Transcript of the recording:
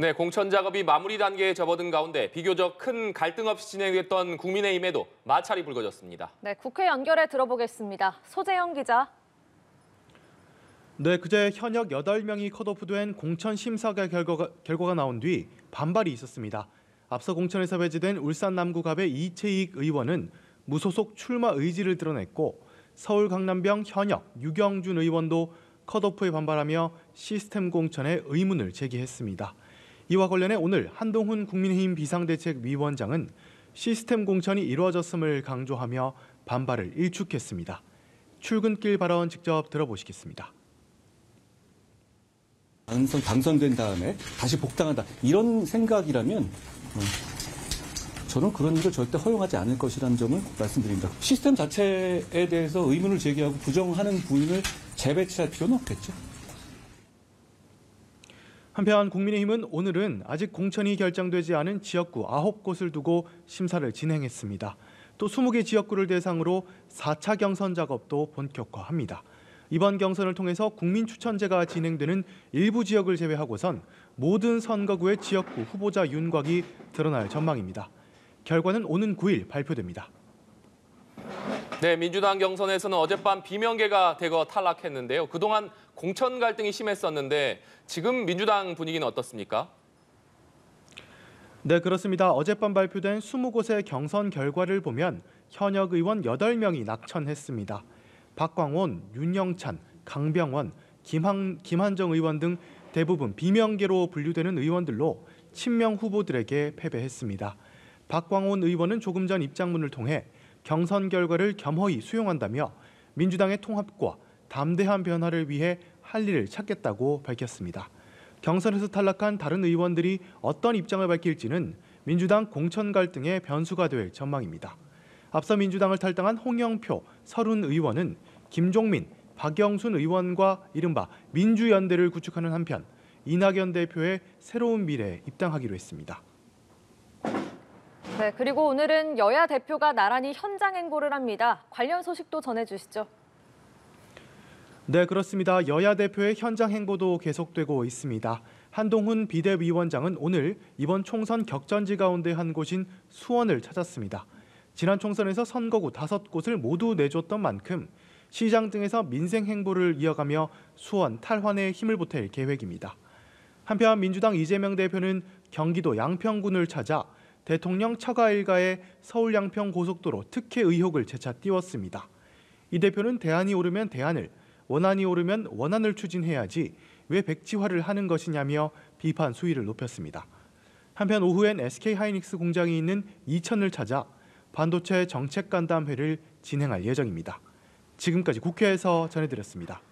네, 공천 작업이 마무리 단계에 접어든 가운데 비교적 큰 갈등 없이 진행됐던 국민의힘에도 마찰이 불거졌습니다. 네, 국회 연결해 들어보겠습니다. 소재영 기자. 네, 그제 현역 8명이 컷오프된 공천 심사가 결과가, 결과가 나온 뒤 반발이 있었습니다. 앞서 공천에서 배제된 울산 남구갑의 이채익 의원은 무소속 출마 의지를 드러냈고 서울 강남병 현역 유경준 의원도 컷오프에 반발하며 시스템 공천에 의문을 제기했습니다. 이와 관련해 오늘 한동훈 국민의힘 비상대책위원장은 시스템 공천이 이루어졌음을 강조하며 반발을 일축했습니다. 출근길 발언 직접 들어보시겠습니다. 당선, 당선된 다음에 다시 복당한다. 이런 생각이라면 어, 저는 그런 일을 절대 허용하지 않을 것이라는 점을 말씀드립니다. 시스템 자체에 대해서 의문을 제기하고 부정하는 부인을 재배치할 필요는 없겠죠. 한편 국민의힘은 오늘은 아직 공천이 결정되지 않은 지역구 9곳을 두고 심사를 진행했습니다. 또 20개 지역구를 대상으로 4차 경선 작업도 본격화합니다. 이번 경선을 통해서 국민 추천제가 진행되는 일부 지역을 제외하고선 모든 선거구의 지역구 후보자 윤곽이 드러날 전망입니다. 결과는 오는 9일 발표됩니다. 네, 민주당 경선에서는 어젯밤 비명계가 대거 탈락했는데요. 그동안 공천 갈등이 심했었는데 지금 민주당 분위기는 어떻습니까? 네, 그렇습니다. 어젯밤 발표된 20곳의 경선 결과를 보면 현역 의원 8명이 낙천했습니다. 박광온, 윤영찬, 강병원, 김한, 김한정 의원 등 대부분 비명계로 분류되는 의원들로 친명 후보들에게 패배했습니다. 박광온 의원은 조금 전 입장문을 통해 경선 결과를 겸허히 수용한다며 민주당의 통합과 담대한 변화를 위해 할 일을 찾겠다고 밝혔습니다. 경선에서 탈락한 다른 의원들이 어떤 입장을 밝힐지는 민주당 공천 갈등의 변수가 될 전망입니다. 앞서 민주당을 탈당한 홍영표, 서른 의원은 김종민, 박영순 의원과 이른바 민주연대를 구축하는 한편 이낙연 대표의 새로운 미래에 입당하기로 했습니다. 네, 그리고 오늘은 여야 대표가 나란히 현장 행보를 합니다. 관련 소식도 전해주시죠. 네, 그렇습니다. 여야 대표의 현장 행보도 계속되고 있습니다. 한동훈 비대위원장은 오늘 이번 총선 격전지 가운데 한 곳인 수원을 찾았습니다. 지난 총선에서 선거구 다섯 곳을 모두 내줬던 만큼 시장 등에서 민생 행보를 이어가며 수원 탈환에 힘을 보탤 계획입니다. 한편 민주당 이재명 대표는 경기도 양평군을 찾아 대통령 처가 일가의 서울 양평 고속도로 특혜 의혹을 재차 띄웠습니다. 이 대표는 대안이 오르면 대안을, 원안이 오르면 원안을 추진해야지 왜 백지화를 하는 것이냐며 비판 수위를 높였습니다. 한편 오후엔 SK 하이닉스 공장이 있는 이천을 찾아 반도체 정책 간담회를 진행할 예정입니다. 지금까지 국회에서 전해드렸습니다.